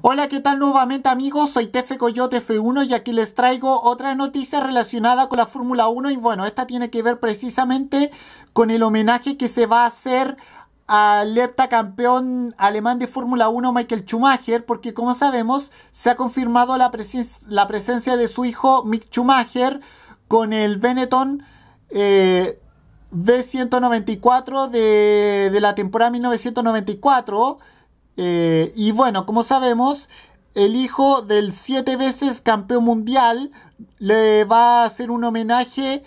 Hola, ¿qué tal nuevamente amigos? Soy Tefe Coyote F1 y aquí les traigo otra noticia relacionada con la Fórmula 1 y bueno, esta tiene que ver precisamente con el homenaje que se va a hacer al heptacampeón alemán de Fórmula 1 Michael Schumacher, porque como sabemos se ha confirmado la, presencia de su hijo Mick Schumacher con el Benetton eh, B194 de la temporada 1994 eh, y bueno, como sabemos, el hijo del siete veces campeón mundial le va a hacer un homenaje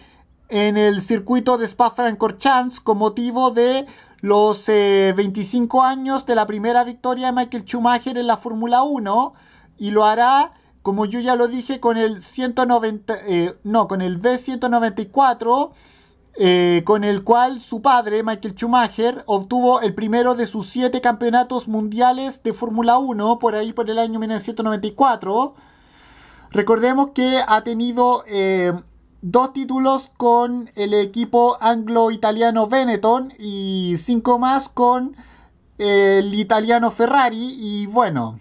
en el circuito de Spa-Francorchamps con motivo de los 25 eh, años de la primera victoria de Michael Schumacher en la Fórmula 1 y lo hará, como yo ya lo dije, con el 190, eh, no, con el B194 eh, con el cual su padre, Michael Schumacher, obtuvo el primero de sus siete campeonatos mundiales de Fórmula 1 por ahí por el año 1994. Recordemos que ha tenido eh, dos títulos con el equipo anglo-italiano Benetton y cinco más con el italiano Ferrari. Y bueno,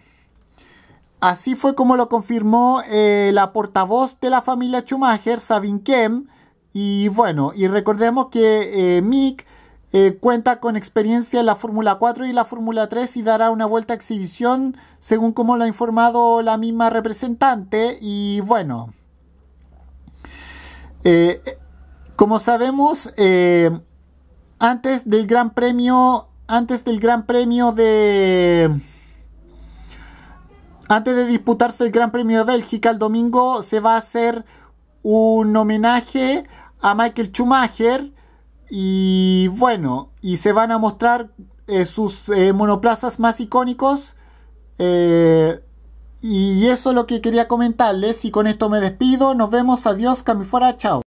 así fue como lo confirmó eh, la portavoz de la familia Schumacher, Sabine Kem y bueno, y recordemos que eh, Mick eh, cuenta con experiencia en la Fórmula 4 y la Fórmula 3 y dará una vuelta a exhibición según como lo ha informado la misma representante. Y bueno, eh, como sabemos, antes del Gran Premio, antes del Gran Premio de... Antes de disputarse el Gran Premio de Bélgica el domingo se va a hacer un homenaje a Michael Schumacher y bueno, y se van a mostrar eh, sus eh, monoplazas más icónicos. Eh, y eso es lo que quería comentarles y con esto me despido. Nos vemos, adiós, fuera. chao.